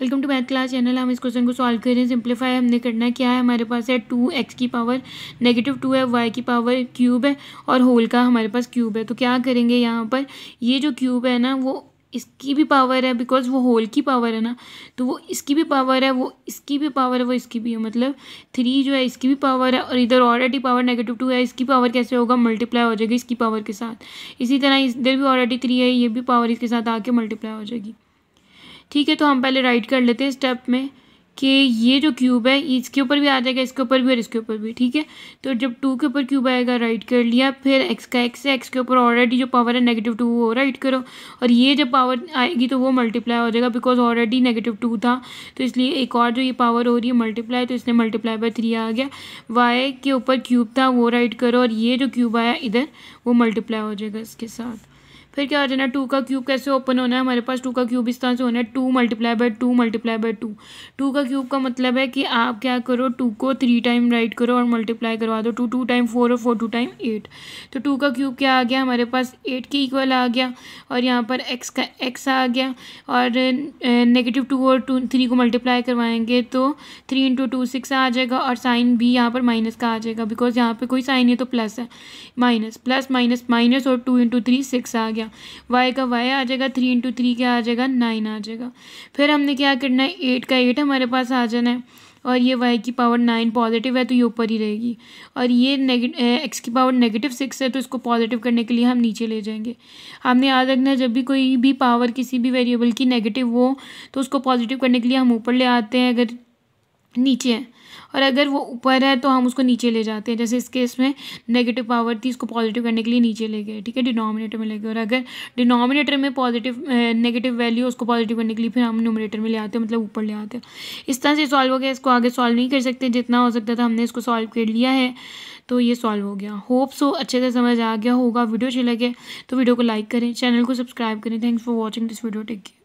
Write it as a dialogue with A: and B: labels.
A: welcome to math class channel हम इस question को सॉल्व कर रहे हैं सिंप्लीफाई हमने करना क्या है हमारे पास है टू एक्स की पावर नेगेटिव टू है वाई की पावर क्यूब है और होल का हमारे पास क्यूब है तो क्या करेंगे यहाँ पर ये जो क्यूब है ना वो इसकी भी पावर है बिकॉज वो होल की पावर है ना तो वो इसकी भी पावर है वो इसकी भी पावर है वो इसकी भी है मतलब थ्री जो है इसकी भी पावर है और इधर ऑलरेडी पावर नेगेटिव टू है इसकी पावर कैसे होगा मल्टीप्लाई हो जाएगी इसकी पावर के साथ इसी तरह इधर भी ऑलरेडी थ्री है ये भी पावर इसके साथ आके मल्टीप्लाई हो जाएगी ठीक है तो हम पहले राइट कर लेते हैं स्टेप में कि ये जो क्यूब है इसके ऊपर भी आ जाएगा इसके ऊपर भी और इसके ऊपर भी ठीक है तो जब टू के ऊपर क्यूब आएगा राइट कर लिया फिर एक्स का एक्स है एक्स के ऊपर ऑलरेडी जो पावर है नेगेटिव टू वो राइट करो और ये जब पावर आएगी तो वो मल्टीप्लाई हो जाएगा बिकॉज ऑलरेडी नेगेटिव टू था तो इसलिए एक और जो ये पावर हो रही है मल्टीप्लाई तो इसने मल्टीप्लाई बाय थ्री आ गया वाई के ऊपर क्यूब था वो राइट करो और ये जो क्यूब आया इधर वो मल्टीप्लाई हो जाएगा इसके साथ फिर क्या आ जाना टू का क्यूब कैसे ओपन होना है हमारे पास टू का क्यूब इस तरह से होना है two multiply by two multiply by two two का क्यूब का मतलब है कि आप क्या करो टू को थ्री टाइम राइट करो और मल्टीप्लाई करवा दो टू टू टाइम फोर और फोर टू टाइम एट तो टू का क्यूब क्या आ गया हमारे पास एट के इक्वल आ गया और यहाँ पर एक्स का एक्स आ गया और नेगेटिव टू और टू थ्री को मल्टीप्लाई करवाएंगे तो थ्री इंटू टू सिक्स आ जाएगा और साइन भी यहाँ पर माइनस का आ जाएगा बिकॉज यहाँ पर कोई साइन है तो प्लस है माइनस प्लस माइनस माइनस और टू इंटू थ्री सिक्स आ गया गया वाई का वाई आ जाएगा थ्री इंटू थ्री क्या आ जाएगा नाइन आ जाएगा फिर हमने क्या करना है एट का एट हमारे पास आ जाना है और ये वाई की पावर नाइन पॉजिटिव है तो ये ऊपर ही रहेगी और ये एक्स की पावर नेगेटिव सिक्स है तो इसको पॉजिटिव करने के लिए हम नीचे ले जाएंगे हमने याद रखना है जब भी कोई भी पावर किसी भी वेरिएबल की नेगेटिव हो तो उसको पॉजिटिव करने के लिए हम ऊपर ले आते हैं अगर नीचे है और अगर वो ऊपर है तो हम उसको नीचे ले जाते हैं जैसे इस केस में नेगेटिव पावर थी इसको पॉजिटिव करने के लिए नीचे ले गए ठीक है डिनोमिनेटर में ले गए और अगर डिनोमिनेटर में पॉजिटिव नेगेटिव वैल्यू उसको पॉजिटिव करने के लिए फिर हम नोमिनेटर में ले आते हैं मतलब ऊपर ले आते हैं इस तरह से सॉल्व हो गया इसको आगे सॉल्व नहीं कर सकते जितना हो सकता था हमने इसको सॉल्व कर लिया है तो ये सॉल्व हो गया होप सो अच्छे से समझ आ गया होगा वीडियो अच्छी लगे तो वीडियो को लाइक करें चैनल को सब्सक्राइब करें thanks for watching this video take care